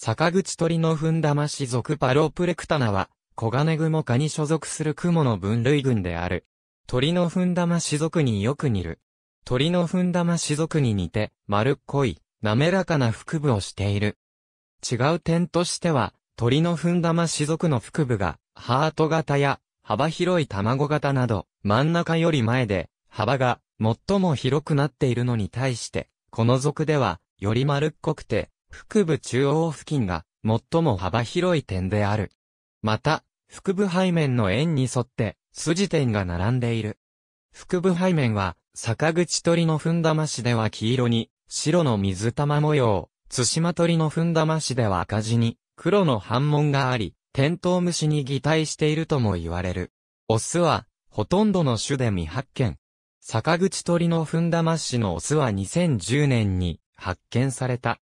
坂口鳥のふんだまし属パロプレクタナは、コガネグモ科に所属するクモの分類群である。鳥のふんだまし属によく似る。鳥のふんだまし属に似て、丸っこい、滑らかな腹部をしている。違う点としては、鳥のふんだまし属の腹部が、ハート型や、幅広い卵型など、真ん中より前で、幅が、最も広くなっているのに対して、この属では、より丸っこくて、腹部中央付近が最も幅広い点である。また、腹部背面の円に沿って筋点が並んでいる。腹部背面は坂口鳥のふんだましでは黄色に白の水玉模様、津島鳥のふんだましでは赤字に黒の反紋があり、天頭虫に擬態しているとも言われる。オスはほとんどの種で未発見。坂口鳥のふんだましのオスは2010年に発見された。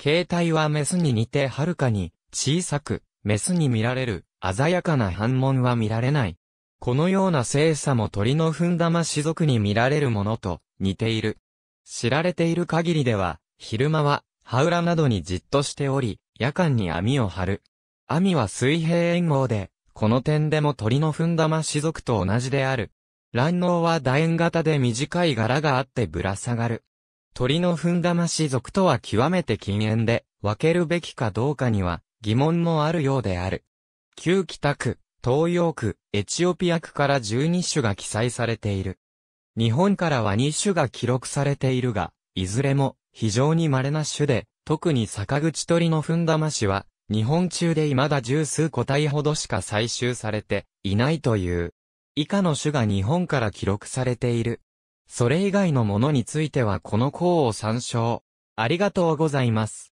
形態はメスに似てはるかに小さく、メスに見られる鮮やかな反紋は見られない。このような精査も鳥のふんだま種族に見られるものと似ている。知られている限りでは、昼間は、羽裏などにじっとしており、夜間に網を張る。網は水平円号で、この点でも鳥のふんだま種族と同じである。卵脳は楕円型で短い柄があってぶら下がる。鳥のんだま氏族とは極めて禁煙で、分けるべきかどうかには疑問もあるようである。旧北区、東洋区、エチオピア区から12種が記載されている。日本からは2種が記録されているが、いずれも非常に稀な種で、特に坂口鳥のんだま氏は、日本中で未だ十数個体ほどしか採集されていないという。以下の種が日本から記録されている。それ以外のものについてはこの項を参照。ありがとうございます。